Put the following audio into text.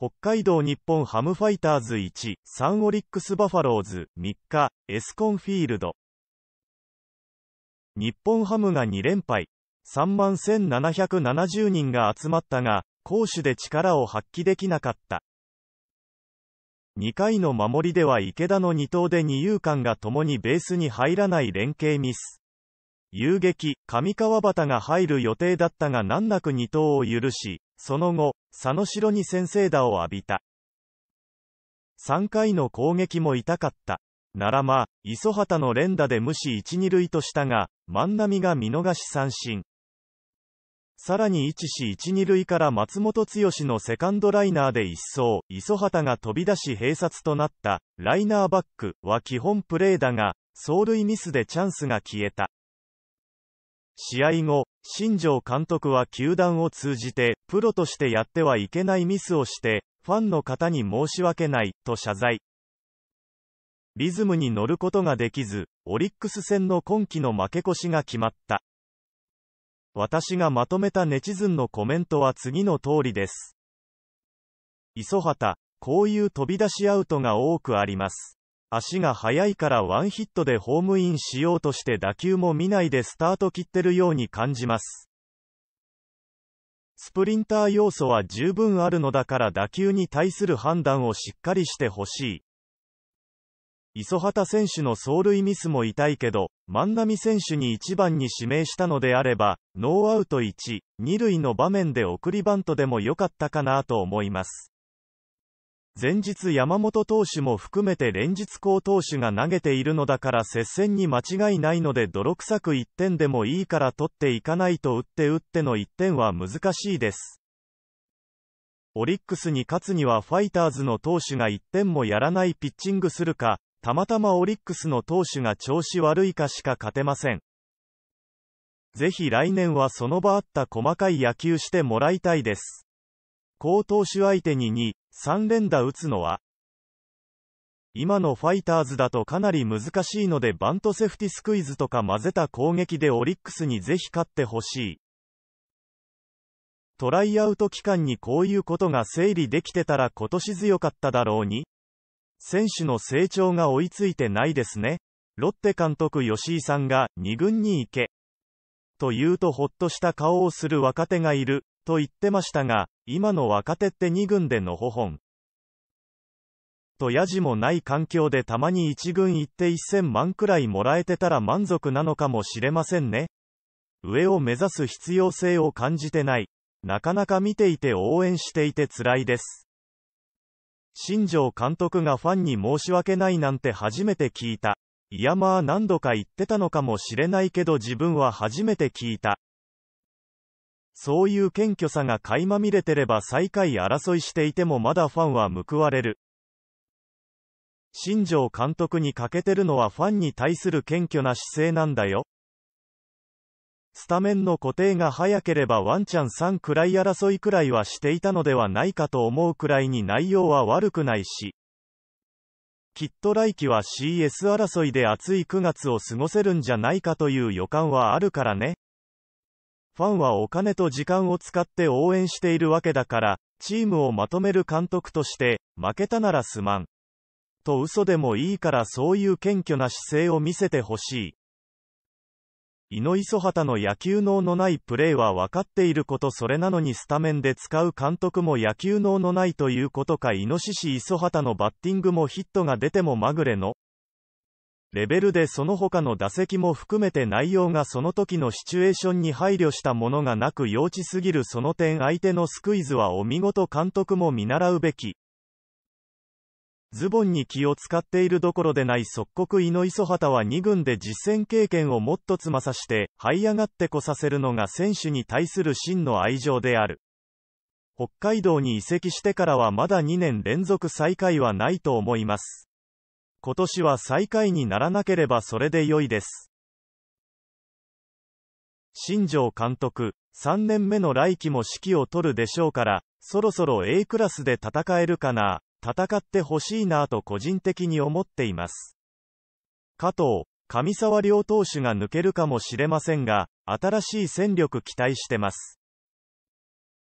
北海道日本ハムファイターズ1、サンオリックスバファローズ3日、エスコンフィールド。日本ハムが2連敗。3万1770人が集まったが、攻守で力を発揮できなかった。2回の守りでは池田の2投で二遊間が共にベースに入らない連携ミス。遊撃、上川端が入る予定だったが難なく2投を許し、その後、佐野城に先制打を浴びた。3回の攻撃も痛かった。ならまあ、磯畑の連打で無視1、2塁としたが、万波が見逃し三振。さらに1し1、2塁から松本剛のセカンドライナーで一走、磯畑が飛び出し併殺となった、ライナーバックは基本プレーだが、走塁ミスでチャンスが消えた。試合後、新庄監督は球団を通じて、プロとしてやってはいけないミスをして、ファンの方に申し訳ない、と謝罪。リズムに乗ることができず、オリックス戦の今季の負け越しが決まった。私がまとめたネチズンのコメントは次の通りです。磯畑、こういう飛び出しアウトが多くあります。足が速いからワンヒットでホームインしようとして打球も見ないでスタート切ってるように感じます。スプリンター要素は十分あるのだから打球に対する判断をしっかりしてほしい。磯畑選手の走塁ミスも痛いけど、万波選手に1番に指名したのであれば、ノーアウト1、2塁の場面で送りバントでも良かったかなと思います。前日山本投手も含めて連日好投手が投げているのだから接戦に間違いないので泥臭く1点でもいいから取っていかないと打って打っての1点は難しいです。オリックスに勝つにはファイターズの投手が1点もやらないピッチングするか、たまたまオリックスの投手が調子悪いかしか勝てません。ぜひ来年はその場あった細かい野球してもらいたいです。好投手相手に2、3連打打つのは、今のファイターズだとかなり難しいのでバントセフティスクイズとか混ぜた攻撃でオリックスにぜひ勝ってほしい。トライアウト期間にこういうことが整理できてたら今年強かっただろうに選手の成長が追いついてないですね。ロッテ監督吉井さんが2軍に行け。と言うとほっとした顔をする若手がいる。と言ってましたが、今の若手って2軍でのほほん。とやじもない環境でたまに1軍行って1000万くらいもらえてたら満足なのかもしれませんね。上を目指す必要性を感じてない。なかなか見ていて応援していて辛いです。新庄監督がファンに申し訳ないなんて初めて聞いた。いやまあ何度か言ってたのかもしれないけど自分は初めて聞いた。そういう謙虚さが垣間見れてれば最下位争いしていてもまだファンは報われる。新庄監督に欠けてるのはファンに対する謙虚な姿勢なんだよ。スタメンの固定が早ければワンチャン3くらい争いくらいはしていたのではないかと思うくらいに内容は悪くないし。きっと来季は CS 争いで熱い9月を過ごせるんじゃないかという予感はあるからね。ファンはお金と時間を使って応援しているわけだから、チームをまとめる監督として、負けたならすまん。と嘘でもいいからそういう謙虚な姿勢を見せてほしい。井野磯畑の野球脳のないプレーは分かっていることそれなのにスタメンで使う監督も野球脳のないということかイノシシ磯畑のバッティングもヒットが出てもまぐれのレベルでその他の打席も含めて内容がその時のシチュエーションに配慮したものがなく幼稚すぎるその点相手のスクイズはお見事監督も見習うべき。ズボンに気を使っているどころでない即刻井の磯畑は2軍で実戦経験をもっとつまさして、這い上がってこさせるのが選手に対する真の愛情である。北海道に移籍してからはまだ2年連続最下位はないと思います。今年は最下位にならなければそれで良いです。新庄監督、3年目の来季も指揮を取るでしょうから、そろそろ A クラスで戦えるかな、戦ってほしいなと個人的に思っています。加藤、上沢両投手が抜けるかもしれませんが、新しい戦力期待してます。